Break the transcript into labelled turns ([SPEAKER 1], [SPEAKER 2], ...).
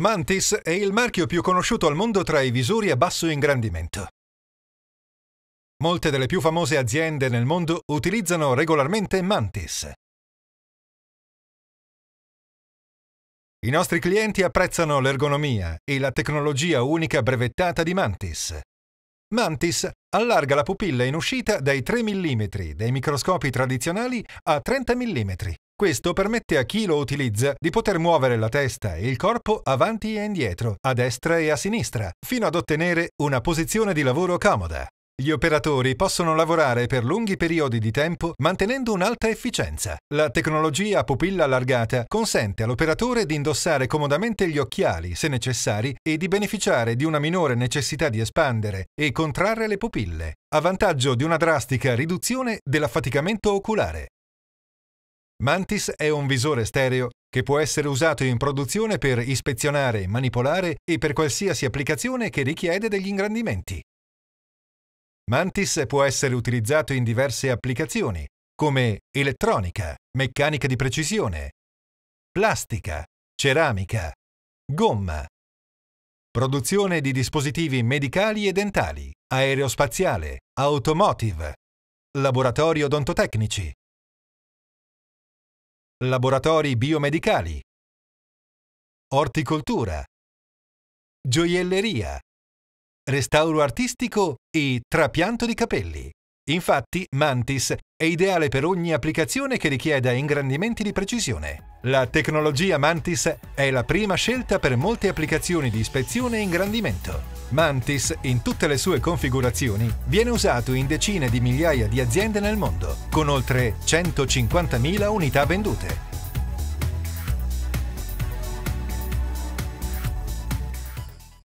[SPEAKER 1] Mantis è il marchio più conosciuto al mondo tra i visori a basso ingrandimento. Molte delle più famose aziende nel mondo utilizzano regolarmente Mantis.
[SPEAKER 2] I nostri clienti apprezzano l'ergonomia e la tecnologia unica brevettata di Mantis. Mantis allarga la pupilla in uscita dai 3 mm dei microscopi tradizionali a 30 mm. Questo permette a chi lo utilizza di poter muovere la testa e il corpo avanti e indietro, a destra e a sinistra, fino ad ottenere una posizione di lavoro comoda. Gli operatori possono lavorare per lunghi periodi di tempo mantenendo un'alta efficienza. La tecnologia a pupilla allargata consente all'operatore di indossare comodamente gli occhiali, se necessari, e di beneficiare di una minore necessità di espandere e contrarre le pupille, a vantaggio di una drastica riduzione dell'affaticamento oculare. Mantis è un visore stereo che può essere usato in produzione per ispezionare, manipolare e per qualsiasi applicazione che richiede degli ingrandimenti. Mantis può essere utilizzato in diverse applicazioni, come elettronica, meccanica di precisione, plastica, ceramica, gomma, produzione di dispositivi medicali e dentali, aerospaziale, automotive, laboratori odontotecnici, laboratori biomedicali,
[SPEAKER 1] orticoltura, gioielleria,
[SPEAKER 2] restauro artistico e trapianto di capelli. Infatti, Mantis è ideale per ogni applicazione che richieda ingrandimenti di precisione. La tecnologia Mantis è la prima scelta per molte applicazioni di ispezione e ingrandimento. Mantis, in tutte le sue configurazioni, viene usato in decine di migliaia di aziende nel mondo, con oltre 150.000 unità vendute